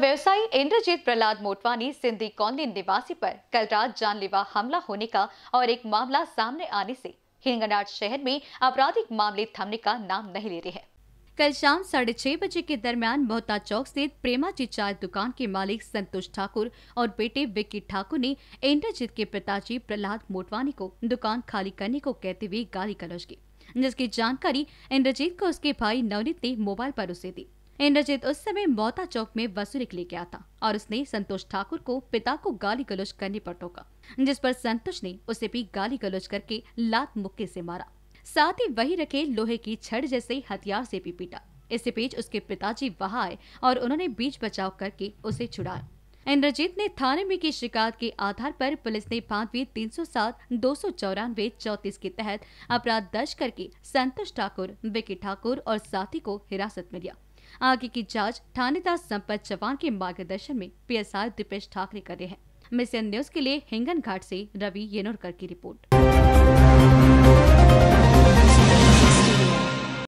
व्यवसायी इंद्रजीत प्रहलाद मोटवानी सिंधी कॉलोनी निवासी पर कल रात जानलेवा हमला होने का और एक मामला सामने आने से हिंगनाट शहर में आपराधिक मामले थमने का नाम नहीं ले रहे हैं कल शाम साढ़े छह बजे के दरमियान मोहता चौक स्थित प्रेमा जी चाय दुकान के मालिक संतोष ठाकुर और बेटे विक्की ठाकुर ने इंद्रजीत के पिताजी प्रहलाद मोटवानी को दुकान खाली करने को कहते हुए गाली गलौज की जिसकी जानकारी इंद्रजीत को उसके भाई नवनीत ने मोबाइल पर उसे दी इंद्रजीत उस समय मौता चौक में वसूली के लिए गया था और उसने संतोष ठाकुर को पिता को गाली गलोच करने पर टोका जिस पर संतोष ने उसे भी गाली गलोच करके लात मुक्के से मारा साथ ही वही रखे लोहे की छड़ जैसे हथियार से भी पीटा इसी बीच उसके पिताजी वहां आए और उन्होंने बीच बचाव करके उसे छुड़ाया इंद्रजीत ने थाने में की शिकायत के आधार पर पुलिस ने पांचवी तीन सौ सात दो सौ चौरानवे चौतीस के तहत अपराध दर्ज करके संतोष ठाकुर विकी ठाकुर और साथी को हिरासत में लिया आगे की जांच थानेदार संपत चौहान के मार्गदर्शन में आर दीपेश ठाकरे कर रहे हैं मिशन न्यूज के लिए हिंगन घाट ऐसी रवि येनोरकर की रिपोर्ट